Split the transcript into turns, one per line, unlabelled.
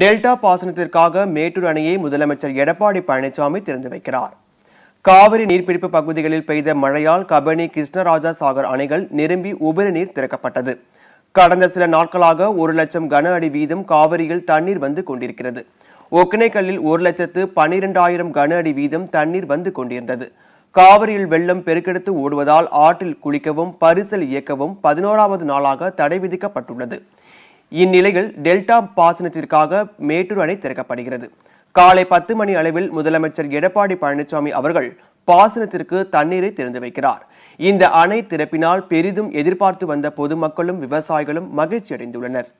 delta பாசனத்திற்காக மேட்டூர் அணையை முதலமைச்சர் எடப்பாடி பழனிசாமி திறந்து வைக்கிறார் காவிரி நீர்பிடிப்பு பகுதிகளில் பெய்த மழையால் கபனி கிருஷ்ணராஜா சாகர் அணைகள் நிரம்பி உபரி நீர் திறக்கப்பட்டது கடந்த சில நாட்களாக ஒரு லட்சம் கன அடி வீதம் காவிரியில் தண்ணீர் வந்து கொண்டிருக்கிறது ஒகேனக்கல்லில் ஒரு லட்சத்து பன்னிரெண்டாயிரம் கன அடி வீதம் தண்ணீர் வந்து கொண்டிருந்தது காவிரியில் வெள்ளம் பெருக்கெடுத்து ஓடுவதால் ஆற்றில் குளிக்கவும் பரிசல் இயக்கவும் பதினோராவது நாளாக தடை விதிக்கப்பட்டுள்ளது இந்நிலையில் டெல்டா பாசனத்திற்காக மேட்டூர் அணை திறக்கப்படுகிறது காலை பத்து மணி அளவில் முதலமைச்சர் எடப்பாடி பழனிசாமி அவர்கள் பாசனத்திற்கு தண்ணீரை திறந்து வைக்கிறார் இந்த அணை திறப்பினால் பெரிதும் எதிர்பார்த்து வந்த பொதுமக்களும் விவசாயிகளும் மகிழ்ச்சி அடைந்துள்ளனர்